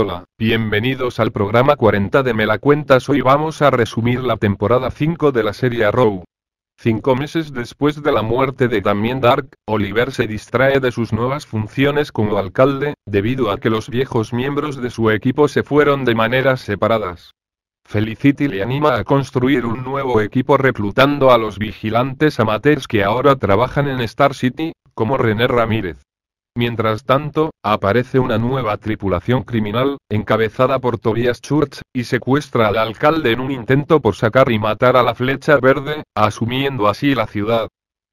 Hola, bienvenidos al programa 40 de Me Cuentas. Hoy vamos a resumir la temporada 5 de la serie Arrow. Cinco meses después de la muerte de Damien Dark, Oliver se distrae de sus nuevas funciones como alcalde, debido a que los viejos miembros de su equipo se fueron de maneras separadas. Felicity le anima a construir un nuevo equipo reclutando a los vigilantes amateurs que ahora trabajan en Star City, como René Ramírez. Mientras tanto, aparece una nueva tripulación criminal, encabezada por Tobias Church, y secuestra al alcalde en un intento por sacar y matar a la flecha verde, asumiendo así la ciudad.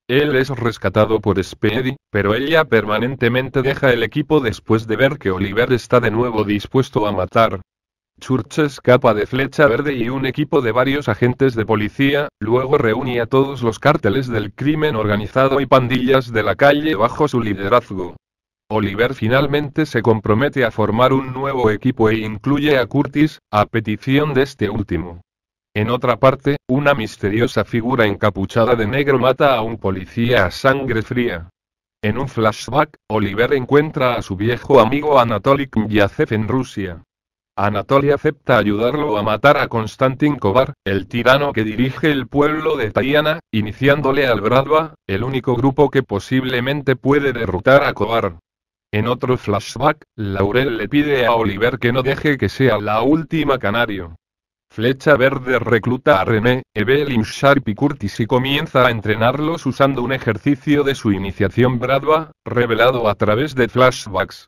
Él es rescatado por Speedy, pero ella permanentemente deja el equipo después de ver que Oliver está de nuevo dispuesto a matar. Church escapa de Flecha Verde y un equipo de varios agentes de policía, luego reúne a todos los cárteles del crimen organizado y pandillas de la calle bajo su liderazgo. Oliver finalmente se compromete a formar un nuevo equipo e incluye a Curtis, a petición de este último. En otra parte, una misteriosa figura encapuchada de negro mata a un policía a sangre fría. En un flashback, Oliver encuentra a su viejo amigo Anatoly Kmyazev en Rusia. Anatoly acepta ayudarlo a matar a Konstantin Kovar, el tirano que dirige el pueblo de Tayana, iniciándole al Bradwa, el único grupo que posiblemente puede derrotar a Kovar. En otro flashback, Laurel le pide a Oliver que no deje que sea la última canario. Flecha Verde recluta a René, Evelyn Sharp y Curtis y comienza a entrenarlos usando un ejercicio de su iniciación bradua, revelado a través de flashbacks.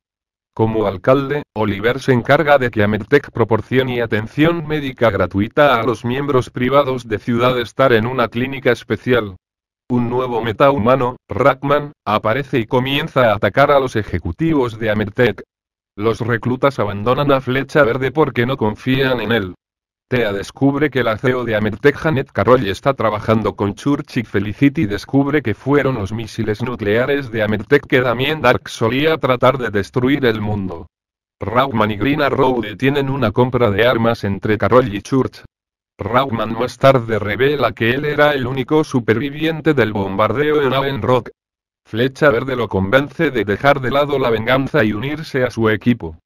Como alcalde, Oliver se encarga de que Amertec proporcione atención médica gratuita a los miembros privados de Ciudad Estar en una clínica especial. Un nuevo metahumano, Rackman, aparece y comienza a atacar a los ejecutivos de Amertek. Los reclutas abandonan a Flecha Verde porque no confían en él. Tea descubre que la CEO de Amertek, Janet Carroll está trabajando con Church y Felicity descubre que fueron los misiles nucleares de Amertek que Damien Dark solía tratar de destruir el mundo. Rackman y Green Arrow tienen una compra de armas entre Carroll y Church, Rauman más tarde revela que él era el único superviviente del bombardeo en Allen Rock. Flecha Verde lo convence de dejar de lado la venganza y unirse a su equipo.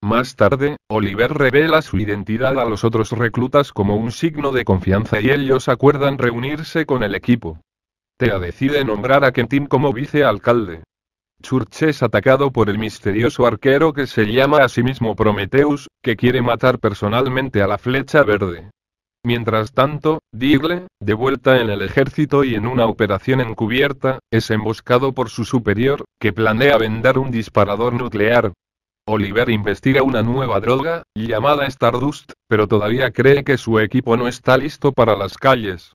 Más tarde, Oliver revela su identidad a los otros reclutas como un signo de confianza y ellos acuerdan reunirse con el equipo. Tea decide nombrar a Kentim como vicealcalde. Church es atacado por el misterioso arquero que se llama a sí mismo Prometheus, que quiere matar personalmente a la flecha verde. Mientras tanto, Digle, de vuelta en el ejército y en una operación encubierta, es emboscado por su superior, que planea vender un disparador nuclear. Oliver investiga una nueva droga, llamada Stardust, pero todavía cree que su equipo no está listo para las calles.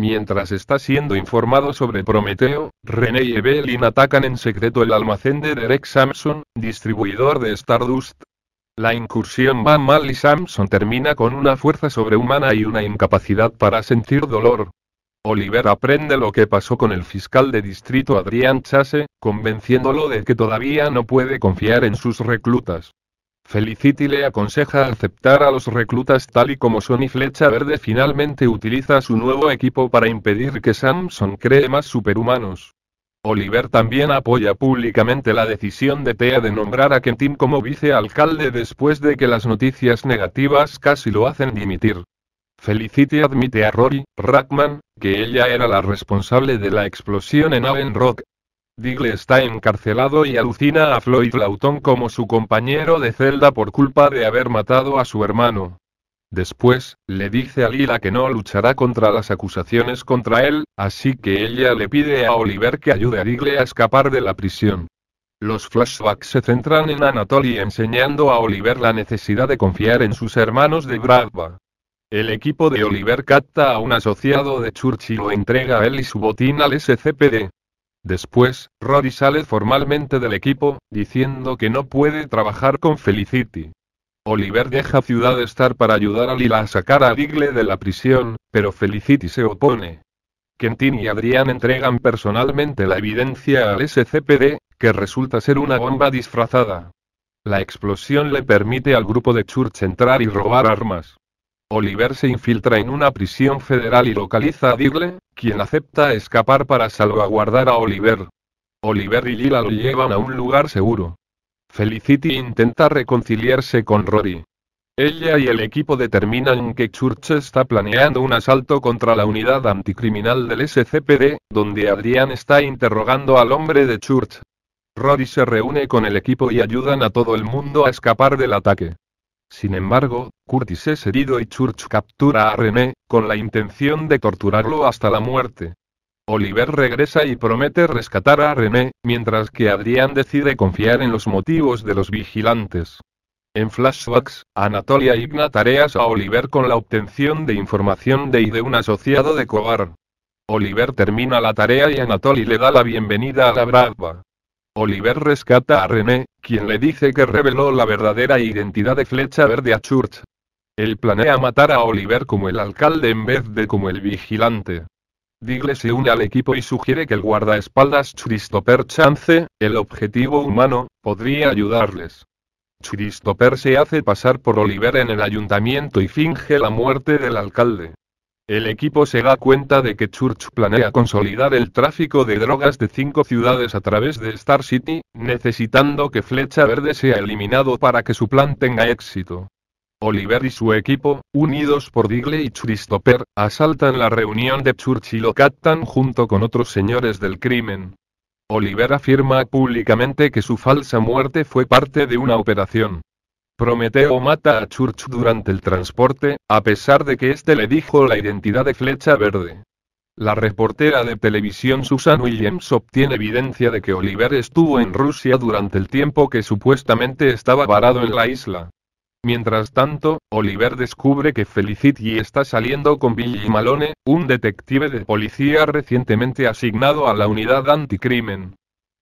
Mientras está siendo informado sobre Prometeo, René y Evelyn atacan en secreto el almacén de Derek Samson, distribuidor de Stardust, la incursión va mal y Samson termina con una fuerza sobrehumana y una incapacidad para sentir dolor. Oliver aprende lo que pasó con el fiscal de distrito Adrián Chase, convenciéndolo de que todavía no puede confiar en sus reclutas. Felicity le aconseja aceptar a los reclutas tal y como son y Flecha Verde finalmente utiliza su nuevo equipo para impedir que Samson cree más superhumanos. Oliver también apoya públicamente la decisión de TEA de nombrar a Kentin como vicealcalde después de que las noticias negativas casi lo hacen dimitir. Felicity admite a Rory, Rackman, que ella era la responsable de la explosión en Allen Rock. Diggle está encarcelado y alucina a Floyd Lauton como su compañero de celda por culpa de haber matado a su hermano. Después, le dice a Lila que no luchará contra las acusaciones contra él, así que ella le pide a Oliver que ayude a Digle a escapar de la prisión. Los flashbacks se centran en Anatoly enseñando a Oliver la necesidad de confiar en sus hermanos de Bradba. El equipo de Oliver capta a un asociado de Church y lo entrega a él y su botín al SCPD. Después, Rory sale formalmente del equipo, diciendo que no puede trabajar con Felicity. Oliver deja Ciudad Star para ayudar a Lila a sacar a Digle de la prisión, pero Felicity se opone. Quentin y Adrián entregan personalmente la evidencia al SCPD, que resulta ser una bomba disfrazada. La explosión le permite al grupo de Church entrar y robar armas. Oliver se infiltra en una prisión federal y localiza a Digle, quien acepta escapar para salvaguardar a Oliver. Oliver y Lila lo llevan a un lugar seguro. Felicity intenta reconciliarse con Rory. Ella y el equipo determinan que Church está planeando un asalto contra la unidad anticriminal del SCPD, donde Adrian está interrogando al hombre de Church. Rory se reúne con el equipo y ayudan a todo el mundo a escapar del ataque. Sin embargo, Curtis es herido y Church captura a René, con la intención de torturarlo hasta la muerte. Oliver regresa y promete rescatar a René, mientras que Adrián decide confiar en los motivos de los vigilantes. En flashbacks, Anatolia igna tareas a Oliver con la obtención de información de y de un asociado de Cobar. Oliver termina la tarea y Anatoly le da la bienvenida a la brava. Oliver rescata a René, quien le dice que reveló la verdadera identidad de Flecha Verde a Church. Él planea matar a Oliver como el alcalde en vez de como el vigilante. Digle se une al equipo y sugiere que el guardaespaldas Christopher Chance, el objetivo humano, podría ayudarles. Christopher se hace pasar por Oliver en el ayuntamiento y finge la muerte del alcalde. El equipo se da cuenta de que Church planea consolidar el tráfico de drogas de cinco ciudades a través de Star City, necesitando que Flecha Verde sea eliminado para que su plan tenga éxito. Oliver y su equipo, unidos por Digley y Christopher, asaltan la reunión de y lo captan junto con otros señores del crimen. Oliver afirma públicamente que su falsa muerte fue parte de una operación. Prometeo mata a Church durante el transporte, a pesar de que éste le dijo la identidad de Flecha Verde. La reportera de televisión Susan Williams obtiene evidencia de que Oliver estuvo en Rusia durante el tiempo que supuestamente estaba varado en la isla. Mientras tanto, Oliver descubre que Felicity está saliendo con Billy Malone, un detective de policía recientemente asignado a la unidad anticrimen.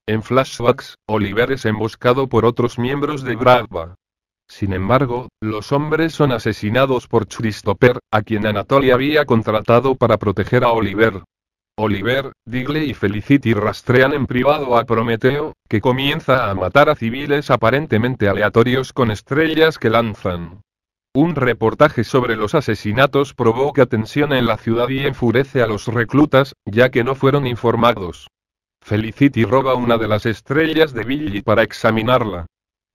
En flashbacks, Oliver es emboscado por otros miembros de Brava. Sin embargo, los hombres son asesinados por Christopher, a quien Anatoly había contratado para proteger a Oliver, Oliver, Digley y Felicity rastrean en privado a Prometeo, que comienza a matar a civiles aparentemente aleatorios con estrellas que lanzan. Un reportaje sobre los asesinatos provoca tensión en la ciudad y enfurece a los reclutas, ya que no fueron informados. Felicity roba una de las estrellas de Billy para examinarla.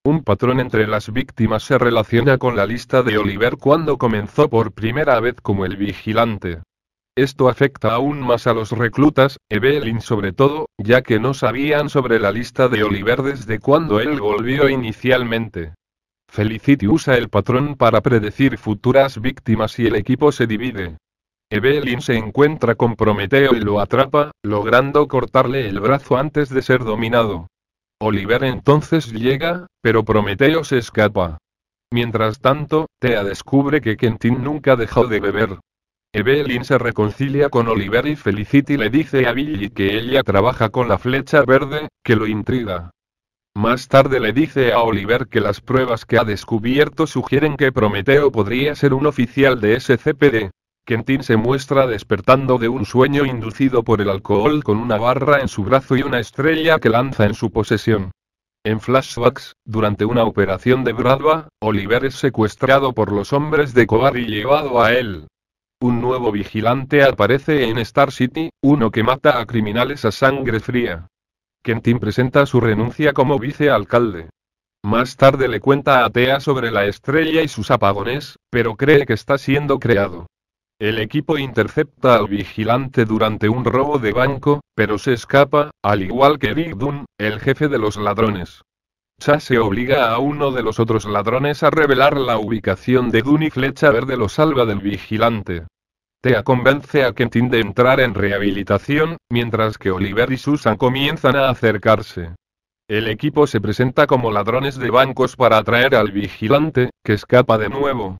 Un patrón entre las víctimas se relaciona con la lista de Oliver cuando comenzó por primera vez como el vigilante. Esto afecta aún más a los reclutas, Evelyn sobre todo, ya que no sabían sobre la lista de Oliver desde cuando él volvió inicialmente. Felicity usa el patrón para predecir futuras víctimas y el equipo se divide. Evelyn se encuentra con Prometeo y lo atrapa, logrando cortarle el brazo antes de ser dominado. Oliver entonces llega, pero Prometeo se escapa. Mientras tanto, Thea descubre que Quentin nunca dejó de beber. Evelyn se reconcilia con Oliver y Felicity le dice a Billy que ella trabaja con la flecha verde, que lo intriga. Más tarde le dice a Oliver que las pruebas que ha descubierto sugieren que Prometeo podría ser un oficial de SCPD. Quentin se muestra despertando de un sueño inducido por el alcohol con una barra en su brazo y una estrella que lanza en su posesión. En flashbacks, durante una operación de Bradva, Oliver es secuestrado por los hombres de Cobar y llevado a él, un nuevo vigilante aparece en Star City, uno que mata a criminales a sangre fría. Kentin presenta su renuncia como vicealcalde. Más tarde le cuenta a Thea sobre la estrella y sus apagones, pero cree que está siendo creado. El equipo intercepta al vigilante durante un robo de banco, pero se escapa, al igual que Big Dun, el jefe de los ladrones se obliga a uno de los otros ladrones a revelar la ubicación de Dun y Flecha Verde lo salva del vigilante. Tea convence a Quentin de entrar en rehabilitación, mientras que Oliver y Susan comienzan a acercarse. El equipo se presenta como ladrones de bancos para atraer al vigilante, que escapa de nuevo.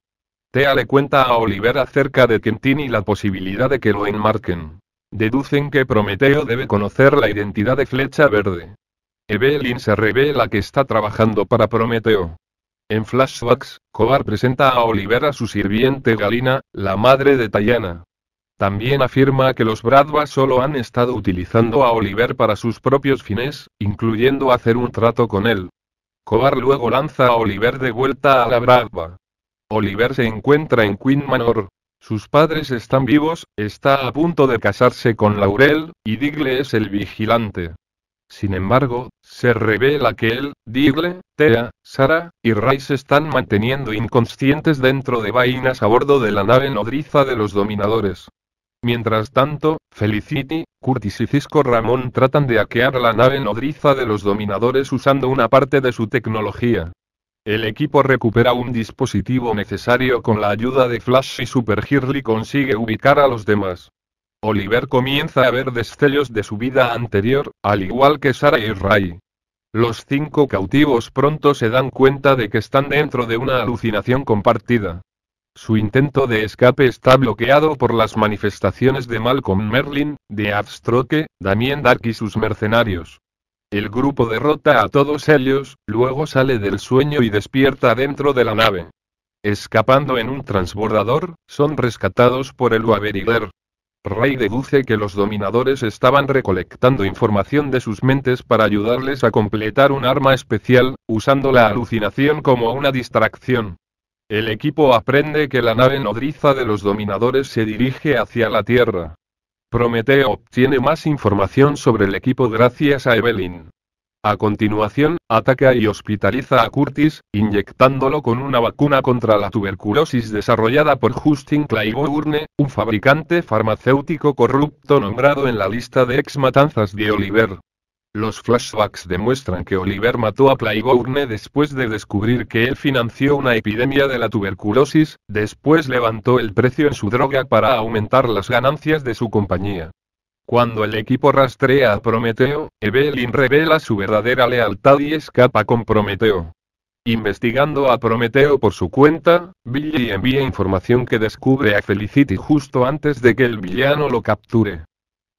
Tea le cuenta a Oliver acerca de Quentin y la posibilidad de que lo enmarquen. Deducen que Prometeo debe conocer la identidad de Flecha Verde. Evelyn se revela que está trabajando para Prometeo. En flashbacks, Cobar presenta a Oliver a su sirviente Galina, la madre de Tayana. También afirma que los Bradva solo han estado utilizando a Oliver para sus propios fines, incluyendo hacer un trato con él. Cobar luego lanza a Oliver de vuelta a la Bradva. Oliver se encuentra en Queen Manor. Sus padres están vivos, está a punto de casarse con Laurel, y Digle es el vigilante. Sin embargo, se revela que él, Digle, Thea, Sara y Ray se están manteniendo inconscientes dentro de vainas a bordo de la nave nodriza de los dominadores. Mientras tanto, Felicity, Curtis y Cisco Ramón tratan de hackear la nave nodriza de los dominadores usando una parte de su tecnología. El equipo recupera un dispositivo necesario con la ayuda de Flash y Super Girly consigue ubicar a los demás. Oliver comienza a ver destellos de su vida anterior, al igual que Sara y Ray. Los cinco cautivos pronto se dan cuenta de que están dentro de una alucinación compartida. Su intento de escape está bloqueado por las manifestaciones de Malcolm Merlin, de Abstroke, Damien Dark y sus mercenarios. El grupo derrota a todos ellos, luego sale del sueño y despierta dentro de la nave. Escapando en un transbordador, son rescatados por el Waveriger. Ray deduce que los dominadores estaban recolectando información de sus mentes para ayudarles a completar un arma especial, usando la alucinación como una distracción. El equipo aprende que la nave nodriza de los dominadores se dirige hacia la Tierra. Prometeo obtiene más información sobre el equipo gracias a Evelyn. A continuación, ataca y hospitaliza a Curtis, inyectándolo con una vacuna contra la tuberculosis desarrollada por Justin Claiborne, un fabricante farmacéutico corrupto nombrado en la lista de ex matanzas de Oliver. Los flashbacks demuestran que Oliver mató a Claiborne después de descubrir que él financió una epidemia de la tuberculosis, después levantó el precio en su droga para aumentar las ganancias de su compañía. Cuando el equipo rastrea a Prometeo, Evelyn revela su verdadera lealtad y escapa con Prometeo. Investigando a Prometeo por su cuenta, Billy envía información que descubre a Felicity justo antes de que el villano lo capture.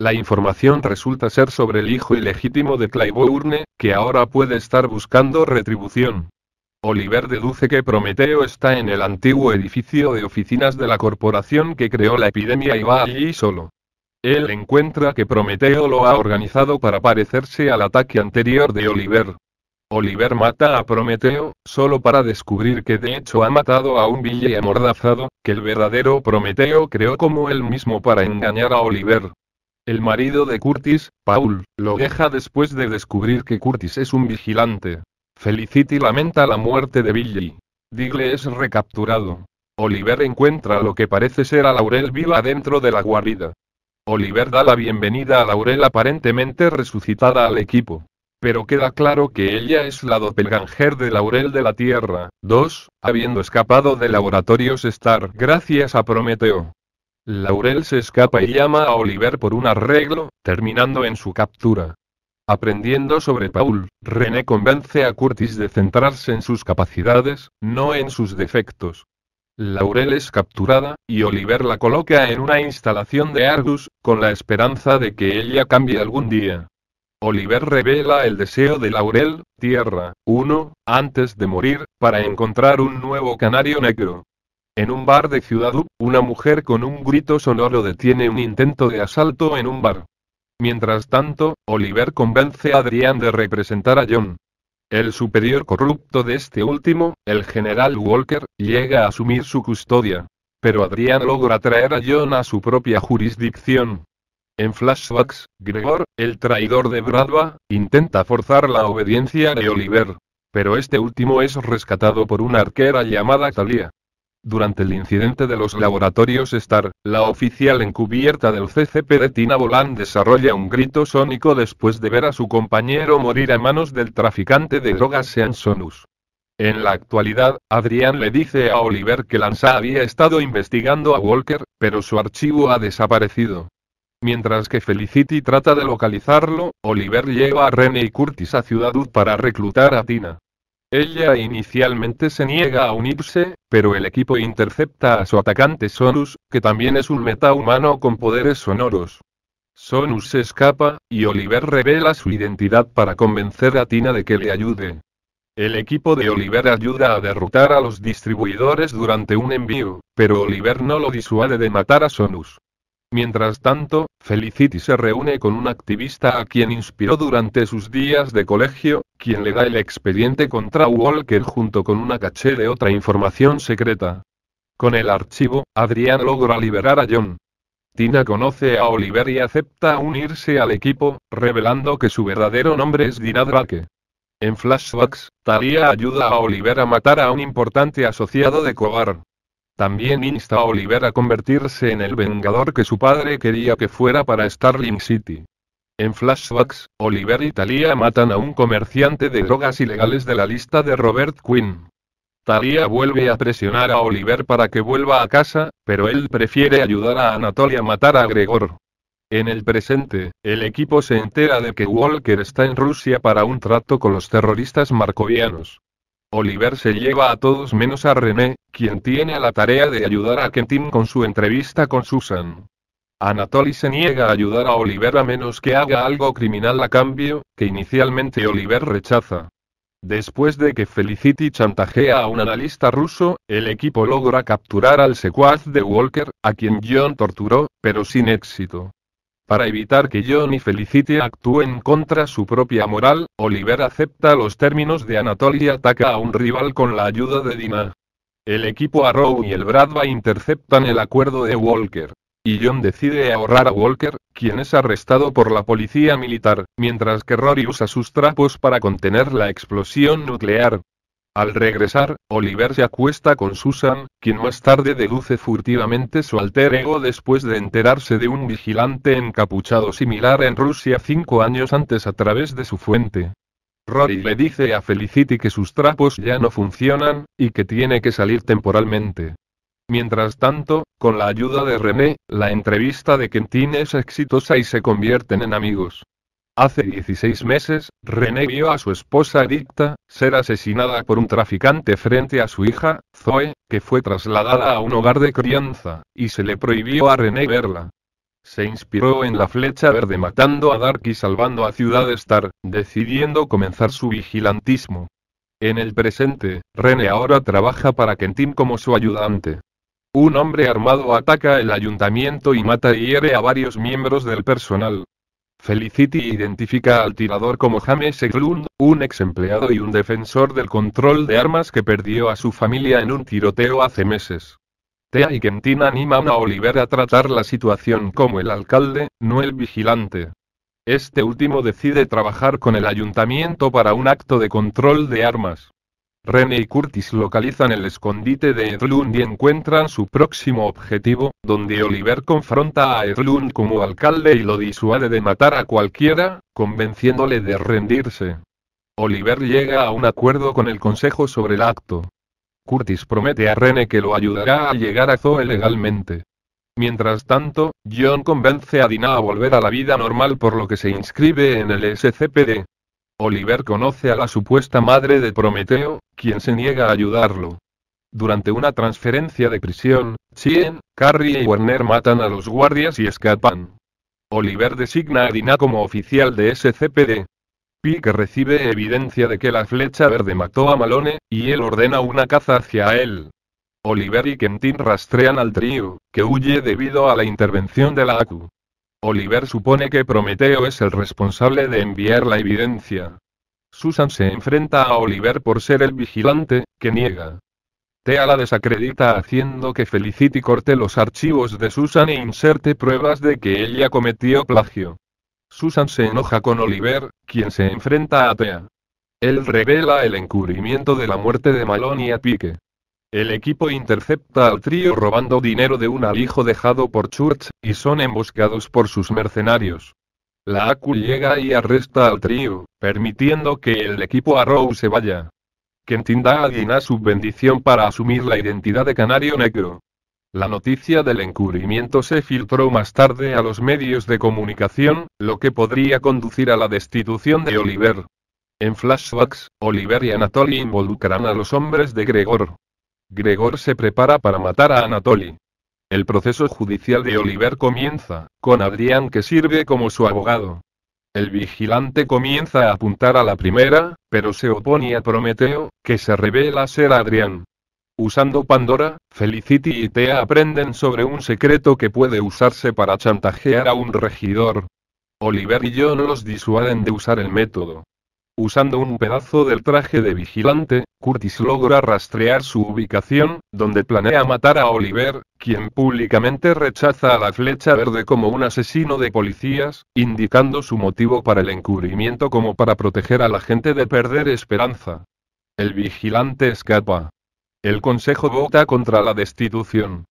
La información resulta ser sobre el hijo ilegítimo de Claiborne, que ahora puede estar buscando retribución. Oliver deduce que Prometeo está en el antiguo edificio de oficinas de la corporación que creó la epidemia y va allí solo. Él encuentra que Prometeo lo ha organizado para parecerse al ataque anterior de Oliver. Oliver mata a Prometeo, solo para descubrir que de hecho ha matado a un Billy amordazado, que el verdadero Prometeo creó como él mismo para engañar a Oliver. El marido de Curtis, Paul, lo deja después de descubrir que Curtis es un vigilante. Felicity lamenta la muerte de Billy. Digle es recapturado. Oliver encuentra lo que parece ser a Laurel viva dentro de la guarida. Oliver da la bienvenida a Laurel aparentemente resucitada al equipo. Pero queda claro que ella es la doppelganger de Laurel de la Tierra. 2. Habiendo escapado de Laboratorios Star gracias a Prometeo. Laurel se escapa y llama a Oliver por un arreglo, terminando en su captura. Aprendiendo sobre Paul, René convence a Curtis de centrarse en sus capacidades, no en sus defectos. Laurel es capturada, y Oliver la coloca en una instalación de Argus, con la esperanza de que ella cambie algún día. Oliver revela el deseo de Laurel, Tierra 1, antes de morir, para encontrar un nuevo canario negro. En un bar de Ciudad una mujer con un grito sonoro detiene un intento de asalto en un bar. Mientras tanto, Oliver convence a Adrián de representar a John. El superior corrupto de este último, el general Walker, llega a asumir su custodia. Pero Adrián logra traer a John a su propia jurisdicción. En flashbacks, Gregor, el traidor de Bradva, intenta forzar la obediencia de Oliver. Pero este último es rescatado por una arquera llamada Talia. Durante el incidente de los laboratorios Star, la oficial encubierta del CCP de Tina Bolan desarrolla un grito sónico después de ver a su compañero morir a manos del traficante de drogas Sean Sonus. En la actualidad, Adrián le dice a Oliver que Lanza había estado investigando a Walker, pero su archivo ha desaparecido. Mientras que Felicity trata de localizarlo, Oliver lleva a Rene y Curtis a Ciudad para reclutar a Tina. Ella inicialmente se niega a unirse, pero el equipo intercepta a su atacante Sonus, que también es un metahumano con poderes sonoros. Sonus escapa, y Oliver revela su identidad para convencer a Tina de que le ayude. El equipo de Oliver ayuda a derrotar a los distribuidores durante un envío, pero Oliver no lo disuade de matar a Sonus. Mientras tanto, Felicity se reúne con un activista a quien inspiró durante sus días de colegio, quien le da el expediente contra Walker junto con una caché de otra información secreta. Con el archivo, Adrián logra liberar a John. Tina conoce a Oliver y acepta unirse al equipo, revelando que su verdadero nombre es Dina Drake. En flashbacks, Talia ayuda a Oliver a matar a un importante asociado de Cobar. También insta a Oliver a convertirse en el vengador que su padre quería que fuera para Starling City. En flashbacks, Oliver y Talia matan a un comerciante de drogas ilegales de la lista de Robert Quinn. Talia vuelve a presionar a Oliver para que vuelva a casa, pero él prefiere ayudar a Anatolia a matar a Gregor. En el presente, el equipo se entera de que Walker está en Rusia para un trato con los terroristas marcovianos. Oliver se lleva a todos menos a René, quien tiene la tarea de ayudar a Kentin con su entrevista con Susan. Anatoly se niega a ayudar a Oliver a menos que haga algo criminal a cambio, que inicialmente Oliver rechaza. Después de que Felicity chantajea a un analista ruso, el equipo logra capturar al secuaz de Walker, a quien John torturó, pero sin éxito. Para evitar que John y Felicity actúen contra su propia moral, Oliver acepta los términos de Anatoly y ataca a un rival con la ayuda de Dina. El equipo Arrow y el Bradva interceptan el acuerdo de Walker. Y John decide ahorrar a Walker, quien es arrestado por la policía militar, mientras que Rory usa sus trapos para contener la explosión nuclear. Al regresar, Oliver se acuesta con Susan, quien más tarde deduce furtivamente su alter ego después de enterarse de un vigilante encapuchado similar en Rusia cinco años antes a través de su fuente. Rory le dice a Felicity que sus trapos ya no funcionan, y que tiene que salir temporalmente. Mientras tanto, con la ayuda de René, la entrevista de Quentin es exitosa y se convierten en amigos. Hace 16 meses, René vio a su esposa adicta, ser asesinada por un traficante frente a su hija, Zoe, que fue trasladada a un hogar de crianza, y se le prohibió a René verla. Se inspiró en la flecha verde matando a Dark y salvando a Ciudad Star, decidiendo comenzar su vigilantismo. En el presente, René ahora trabaja para Kentim como su ayudante. Un hombre armado ataca el ayuntamiento y mata y hiere a varios miembros del personal, Felicity identifica al tirador como James Eglund, un ex empleado y un defensor del control de armas que perdió a su familia en un tiroteo hace meses. Tea y Kentin animan a Oliver a tratar la situación como el alcalde, no el vigilante. Este último decide trabajar con el ayuntamiento para un acto de control de armas. Rene y Curtis localizan el escondite de Edlund y encuentran su próximo objetivo, donde Oliver confronta a Edlund como alcalde y lo disuade de matar a cualquiera, convenciéndole de rendirse. Oliver llega a un acuerdo con el Consejo sobre el acto. Curtis promete a Rene que lo ayudará a llegar a Zoe legalmente. Mientras tanto, John convence a Dina a volver a la vida normal por lo que se inscribe en el SCPD. Oliver conoce a la supuesta madre de Prometeo, quien se niega a ayudarlo. Durante una transferencia de prisión, Chien, Carrie y Werner matan a los guardias y escapan. Oliver designa a Dina como oficial de SCPD. Pique recibe evidencia de que la flecha verde mató a Malone, y él ordena una caza hacia él. Oliver y Kentin rastrean al trío, que huye debido a la intervención de la ACU. Oliver supone que Prometeo es el responsable de enviar la evidencia. Susan se enfrenta a Oliver por ser el vigilante, que niega. Tea la desacredita haciendo que Felicity corte los archivos de Susan e inserte pruebas de que ella cometió plagio. Susan se enoja con Oliver, quien se enfrenta a Tea. Él revela el encubrimiento de la muerte de Malone y a Pique. El equipo intercepta al trío robando dinero de un alijo dejado por Church, y son emboscados por sus mercenarios. La ACU llega y arresta al trío, permitiendo que el equipo Arrow se vaya. Kentin da a Dina su bendición para asumir la identidad de Canario Negro. La noticia del encubrimiento se filtró más tarde a los medios de comunicación, lo que podría conducir a la destitución de Oliver. En flashbacks, Oliver y Anatoly involucran a los hombres de Gregor, Gregor se prepara para matar a Anatoly. El proceso judicial de Oliver comienza, con Adrián que sirve como su abogado. El vigilante comienza a apuntar a la primera, pero se opone a Prometeo, que se revela ser Adrián. Usando Pandora, Felicity y Thea aprenden sobre un secreto que puede usarse para chantajear a un regidor. Oliver y no los disuaden de usar el método. Usando un pedazo del traje de vigilante, Curtis logra rastrear su ubicación, donde planea matar a Oliver, quien públicamente rechaza a la flecha verde como un asesino de policías, indicando su motivo para el encubrimiento como para proteger a la gente de perder esperanza. El vigilante escapa. El Consejo vota contra la destitución.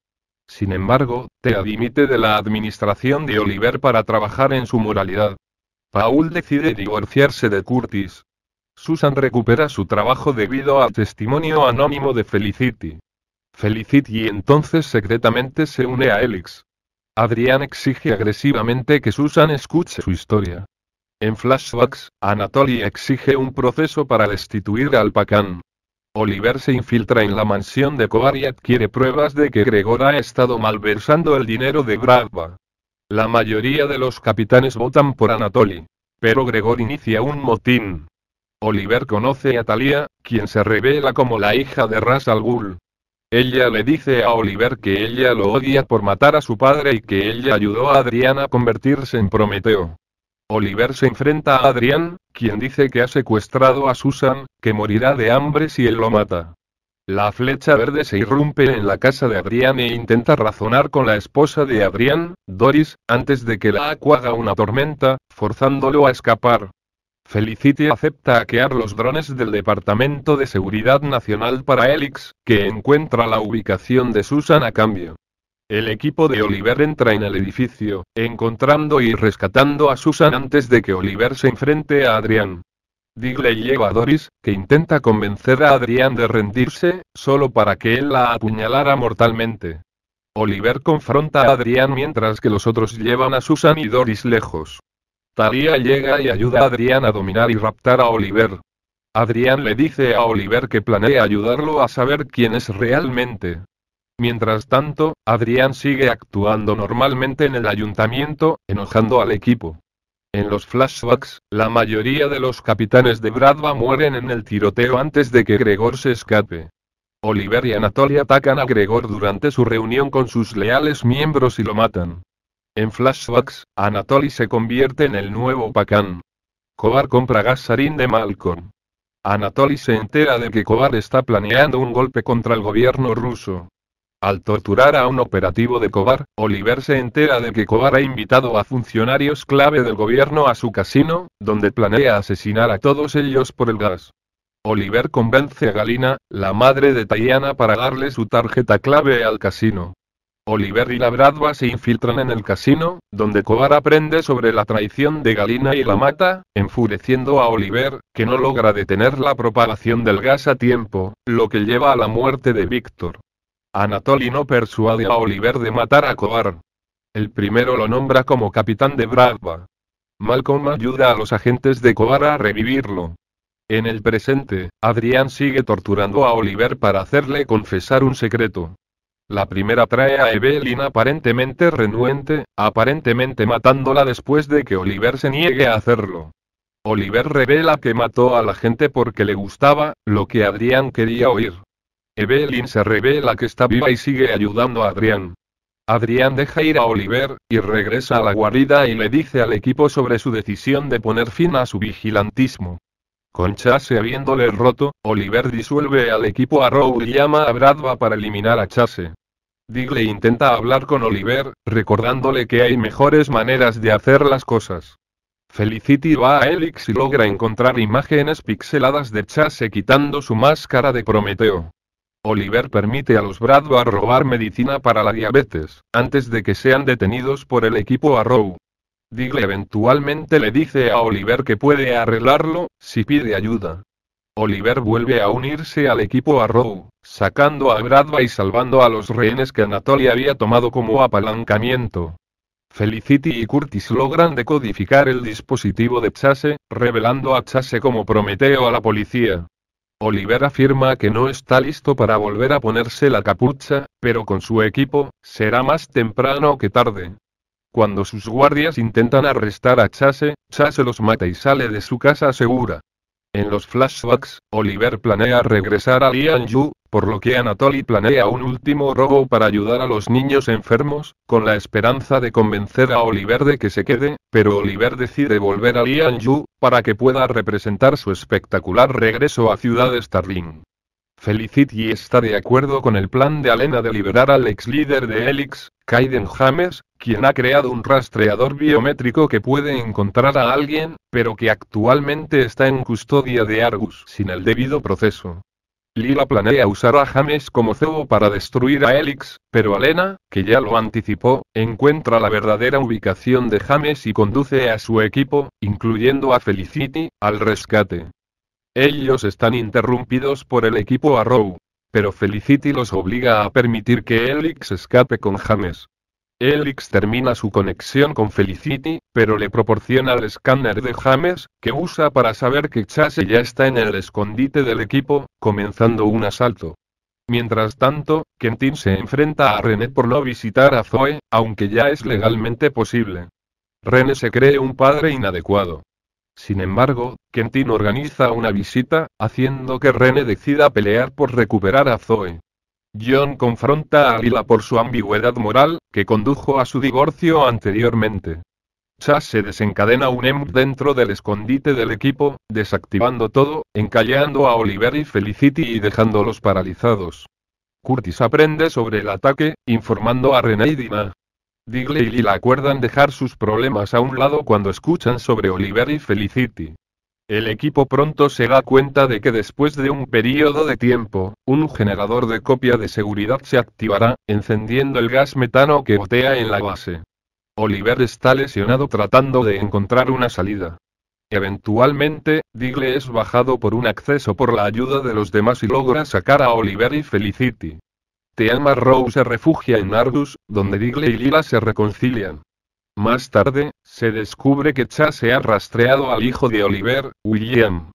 Sin embargo, te admite de la administración de Oliver para trabajar en su moralidad, Paul decide divorciarse de Curtis. Susan recupera su trabajo debido al testimonio anónimo de Felicity. Felicity entonces secretamente se une a Elix. Adrián exige agresivamente que Susan escuche su historia. En flashbacks, Anatoly exige un proceso para destituir al Pacán. Oliver se infiltra en la mansión de Coar y adquiere pruebas de que Gregor ha estado malversando el dinero de Grava. La mayoría de los capitanes votan por Anatoly. Pero Gregor inicia un motín. Oliver conoce a Talia, quien se revela como la hija de Ras al Ghul. Ella le dice a Oliver que ella lo odia por matar a su padre y que ella ayudó a Adrián a convertirse en Prometeo. Oliver se enfrenta a Adrián, quien dice que ha secuestrado a Susan, que morirá de hambre si él lo mata. La flecha verde se irrumpe en la casa de Adrián e intenta razonar con la esposa de Adrián, Doris, antes de que la haga una tormenta, forzándolo a escapar. Felicity acepta hackear los drones del Departamento de Seguridad Nacional para Helix, que encuentra la ubicación de Susan a cambio. El equipo de Oliver entra en el edificio, encontrando y rescatando a Susan antes de que Oliver se enfrente a Adrián. Dick le a Doris, que intenta convencer a Adrián de rendirse, solo para que él la apuñalara mortalmente. Oliver confronta a Adrián mientras que los otros llevan a Susan y Doris lejos. Talia llega y ayuda a Adrián a dominar y raptar a Oliver. Adrián le dice a Oliver que planea ayudarlo a saber quién es realmente. Mientras tanto, Adrián sigue actuando normalmente en el ayuntamiento, enojando al equipo. En los flashbacks, la mayoría de los capitanes de Bradva mueren en el tiroteo antes de que Gregor se escape. Oliver y Anatoly atacan a Gregor durante su reunión con sus leales miembros y lo matan. En flashbacks, Anatoly se convierte en el nuevo pacán. Kovar compra gasarín de Malcolm. Anatoly se entera de que Kovar está planeando un golpe contra el gobierno ruso. Al torturar a un operativo de Cobar, Oliver se entera de que Cobar ha invitado a funcionarios clave del gobierno a su casino, donde planea asesinar a todos ellos por el gas. Oliver convence a Galina, la madre de Tayana, para darle su tarjeta clave al casino. Oliver y la Bradva se infiltran en el casino, donde Cobar aprende sobre la traición de Galina y la mata, enfureciendo a Oliver, que no logra detener la propagación del gas a tiempo, lo que lleva a la muerte de Víctor. Anatoly no persuade a Oliver de matar a Cobar. El primero lo nombra como capitán de Brava. Malcolm ayuda a los agentes de Cobar a revivirlo. En el presente, Adrián sigue torturando a Oliver para hacerle confesar un secreto. La primera trae a Evelyn aparentemente renuente, aparentemente matándola después de que Oliver se niegue a hacerlo. Oliver revela que mató a la gente porque le gustaba, lo que Adrián quería oír. Evelyn se revela que está viva y sigue ayudando a Adrián. Adrián deja ir a Oliver, y regresa a la guarida y le dice al equipo sobre su decisión de poner fin a su vigilantismo. Con Chase habiéndole roto, Oliver disuelve al equipo a Row y llama a Bradva para eliminar a Chase. Digle intenta hablar con Oliver, recordándole que hay mejores maneras de hacer las cosas. Felicity va a Elix y logra encontrar imágenes pixeladas de Chase quitando su máscara de Prometeo. Oliver permite a los Bradbar robar medicina para la diabetes, antes de que sean detenidos por el equipo Arrow. Digle eventualmente le dice a Oliver que puede arreglarlo, si pide ayuda. Oliver vuelve a unirse al equipo Arrow, sacando a Bradba y salvando a los rehenes que Anatoly había tomado como apalancamiento. Felicity y Curtis logran decodificar el dispositivo de Chase, revelando a Chase como Prometeo a la policía. Oliver afirma que no está listo para volver a ponerse la capucha, pero con su equipo, será más temprano que tarde. Cuando sus guardias intentan arrestar a Chase, Chase los mata y sale de su casa segura. En los flashbacks, Oliver planea regresar a Lianyu, por lo que Anatoly planea un último robo para ayudar a los niños enfermos, con la esperanza de convencer a Oliver de que se quede, pero Oliver decide volver a Lianyu, para que pueda representar su espectacular regreso a Ciudad Starling. Felicity está de acuerdo con el plan de Alena de liberar al ex líder de Helix, Kaiden James, quien ha creado un rastreador biométrico que puede encontrar a alguien, pero que actualmente está en custodia de Argus sin el debido proceso. Lila planea usar a James como cebo para destruir a Helix, pero Alena, que ya lo anticipó, encuentra la verdadera ubicación de James y conduce a su equipo, incluyendo a Felicity, al rescate. Ellos están interrumpidos por el equipo Arrow. Pero Felicity los obliga a permitir que Elix escape con James. Elix termina su conexión con Felicity, pero le proporciona el escáner de James, que usa para saber que Chase ya está en el escondite del equipo, comenzando un asalto. Mientras tanto, Kentin se enfrenta a René por no visitar a Zoe, aunque ya es legalmente posible. René se cree un padre inadecuado. Sin embargo, Quentin organiza una visita, haciendo que Rene decida pelear por recuperar a Zoe. John confronta a Lila por su ambigüedad moral, que condujo a su divorcio anteriormente. Chas se desencadena un EMP dentro del escondite del equipo, desactivando todo, encallando a Oliver y Felicity y dejándolos paralizados. Curtis aprende sobre el ataque, informando a Rene y Dima. Digle y Lila acuerdan dejar sus problemas a un lado cuando escuchan sobre Oliver y Felicity. El equipo pronto se da cuenta de que después de un periodo de tiempo, un generador de copia de seguridad se activará, encendiendo el gas metano que gotea en la base. Oliver está lesionado tratando de encontrar una salida. Eventualmente, Digle es bajado por un acceso por la ayuda de los demás y logra sacar a Oliver y Felicity. Teama rowe se refugia en Argus, donde Digley y Lila se reconcilian. Más tarde, se descubre que Chase ha rastreado al hijo de Oliver, William.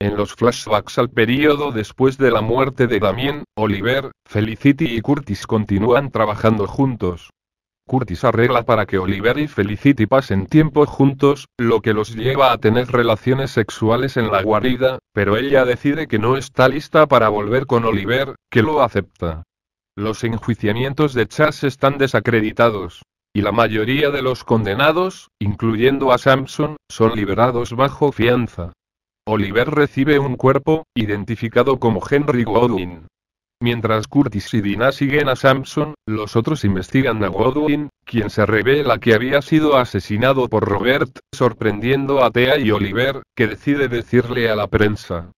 En los flashbacks al periodo después de la muerte de Damien, Oliver, Felicity y Curtis continúan trabajando juntos. Curtis arregla para que Oliver y Felicity pasen tiempo juntos, lo que los lleva a tener relaciones sexuales en la guarida, pero ella decide que no está lista para volver con Oliver, que lo acepta. Los enjuiciamientos de Chas están desacreditados, y la mayoría de los condenados, incluyendo a Samson, son liberados bajo fianza. Oliver recibe un cuerpo, identificado como Henry Godwin. Mientras Curtis y Dina siguen a Samson, los otros investigan a Godwin, quien se revela que había sido asesinado por Robert, sorprendiendo a Thea y Oliver, que decide decirle a la prensa.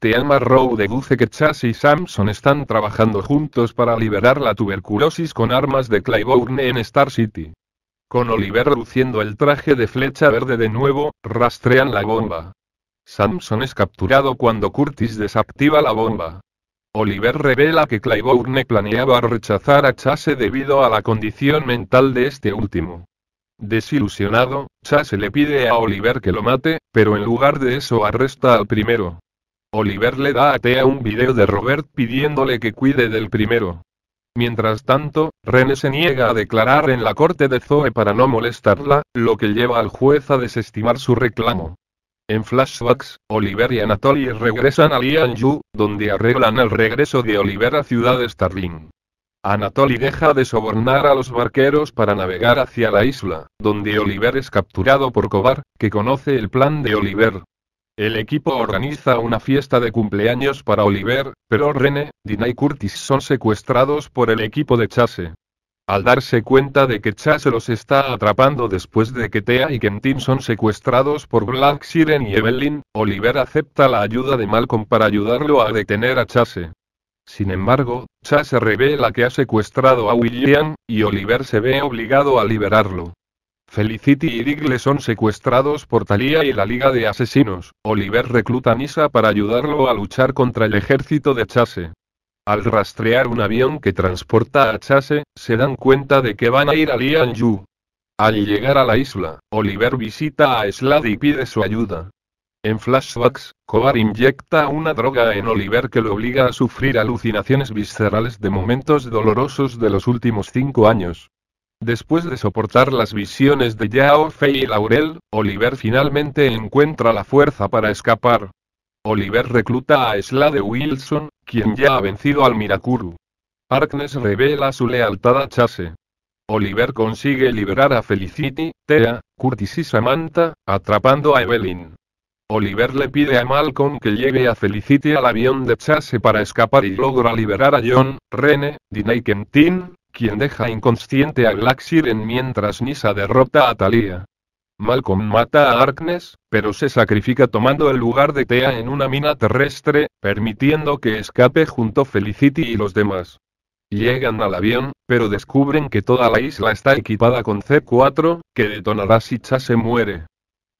Tealma Rowe deduce que Chase y Samson están trabajando juntos para liberar la tuberculosis con armas de Claiborne en Star City. Con Oliver luciendo el traje de flecha verde de nuevo, rastrean la bomba. Samson es capturado cuando Curtis desactiva la bomba. Oliver revela que Claiborne planeaba rechazar a Chase debido a la condición mental de este último. Desilusionado, Chase le pide a Oliver que lo mate, pero en lugar de eso arresta al primero. Oliver le da a Tea un video de Robert pidiéndole que cuide del primero. Mientras tanto, Rene se niega a declarar en la corte de Zoe para no molestarla, lo que lleva al juez a desestimar su reclamo. En flashbacks, Oliver y Anatoly regresan a Lianju, donde arreglan el regreso de Oliver a Ciudad Starling. Anatoly deja de sobornar a los barqueros para navegar hacia la isla, donde Oliver es capturado por Cobar, que conoce el plan de Oliver, el equipo organiza una fiesta de cumpleaños para Oliver, pero Rene, Dina y Curtis son secuestrados por el equipo de Chase. Al darse cuenta de que Chase los está atrapando después de que Thea y Kentin son secuestrados por Black Siren y Evelyn, Oliver acepta la ayuda de Malcolm para ayudarlo a detener a Chase. Sin embargo, Chase revela que ha secuestrado a William, y Oliver se ve obligado a liberarlo. Felicity y Digle son secuestrados por Talia y la Liga de Asesinos. Oliver recluta a Nisa para ayudarlo a luchar contra el ejército de Chase. Al rastrear un avión que transporta a Chase, se dan cuenta de que van a ir a Yu. Al llegar a la isla, Oliver visita a Slade y pide su ayuda. En flashbacks, Cobar inyecta una droga en Oliver que lo obliga a sufrir alucinaciones viscerales de momentos dolorosos de los últimos cinco años. Después de soportar las visiones de Yao Fei y Laurel, Oliver finalmente encuentra la fuerza para escapar. Oliver recluta a Slade Wilson, quien ya ha vencido al Mirakuru. Harkness revela su lealtad a Chase. Oliver consigue liberar a Felicity, Thea, Curtis y Samantha, atrapando a Evelyn. Oliver le pide a Malcolm que lleve a Felicity al avión de Chase para escapar y logra liberar a John, Rene, Dina y Kentin, quien deja inconsciente a Black Siren mientras Nisa derrota a Thalia. Malcolm mata a Arknes, pero se sacrifica tomando el lugar de Thea en una mina terrestre, permitiendo que escape junto Felicity y los demás. Llegan al avión, pero descubren que toda la isla está equipada con C4, que detonará si Chase se muere.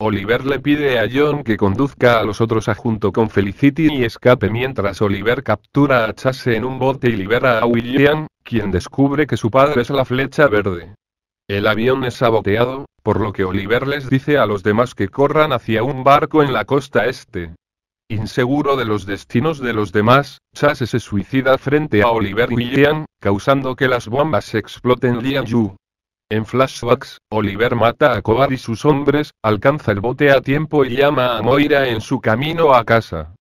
Oliver le pide a John que conduzca a los otros a junto con Felicity y escape mientras Oliver captura a Chase en un bote y libera a William, quien descubre que su padre es la flecha verde. El avión es saboteado, por lo que Oliver les dice a los demás que corran hacia un barco en la costa este. Inseguro de los destinos de los demás, Chase se suicida frente a Oliver y William, causando que las bombas exploten Lian Yu. En flashbacks, Oliver mata a Cobar y sus hombres, alcanza el bote a tiempo y llama a Moira en su camino a casa.